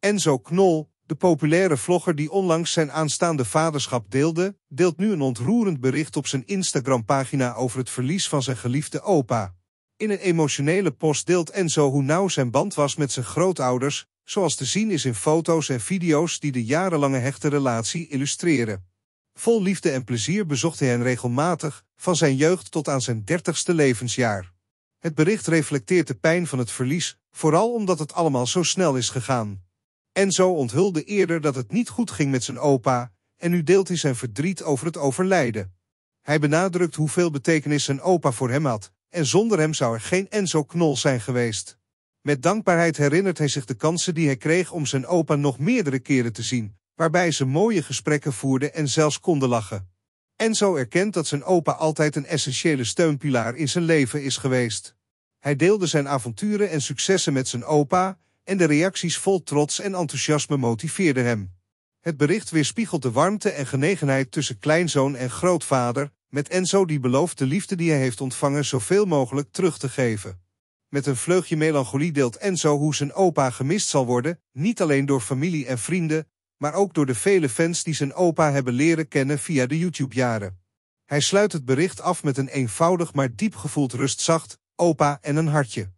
Enzo Knol, de populaire vlogger die onlangs zijn aanstaande vaderschap deelde, deelt nu een ontroerend bericht op zijn Instagram-pagina over het verlies van zijn geliefde opa. In een emotionele post deelt Enzo hoe nauw zijn band was met zijn grootouders, zoals te zien is in foto's en video's die de jarenlange hechte relatie illustreren. Vol liefde en plezier bezocht hij hen regelmatig, van zijn jeugd tot aan zijn dertigste levensjaar. Het bericht reflecteert de pijn van het verlies, vooral omdat het allemaal zo snel is gegaan. Enzo onthulde eerder dat het niet goed ging met zijn opa en nu deelt hij zijn verdriet over het overlijden. Hij benadrukt hoeveel betekenis zijn opa voor hem had en zonder hem zou er geen Enzo Knol zijn geweest. Met dankbaarheid herinnert hij zich de kansen die hij kreeg om zijn opa nog meerdere keren te zien, waarbij ze mooie gesprekken voerden en zelfs konden lachen. Enzo erkent dat zijn opa altijd een essentiële steunpilaar in zijn leven is geweest. Hij deelde zijn avonturen en successen met zijn opa en de reacties vol trots en enthousiasme motiveerden hem. Het bericht weerspiegelt de warmte en genegenheid tussen kleinzoon en grootvader, met Enzo die belooft de liefde die hij heeft ontvangen zoveel mogelijk terug te geven. Met een vleugje melancholie deelt Enzo hoe zijn opa gemist zal worden, niet alleen door familie en vrienden, maar ook door de vele fans die zijn opa hebben leren kennen via de YouTube-jaren. Hij sluit het bericht af met een eenvoudig maar diep gevoeld rustzacht, opa en een hartje.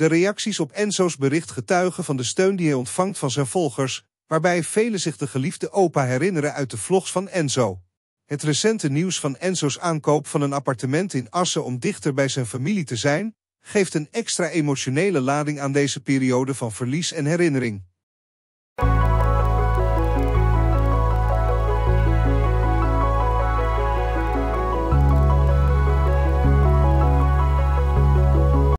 De reacties op Enzo's bericht getuigen van de steun die hij ontvangt van zijn volgers, waarbij velen zich de geliefde opa herinneren uit de vlogs van Enzo. Het recente nieuws van Enzo's aankoop van een appartement in Assen om dichter bij zijn familie te zijn, geeft een extra emotionele lading aan deze periode van verlies en herinnering.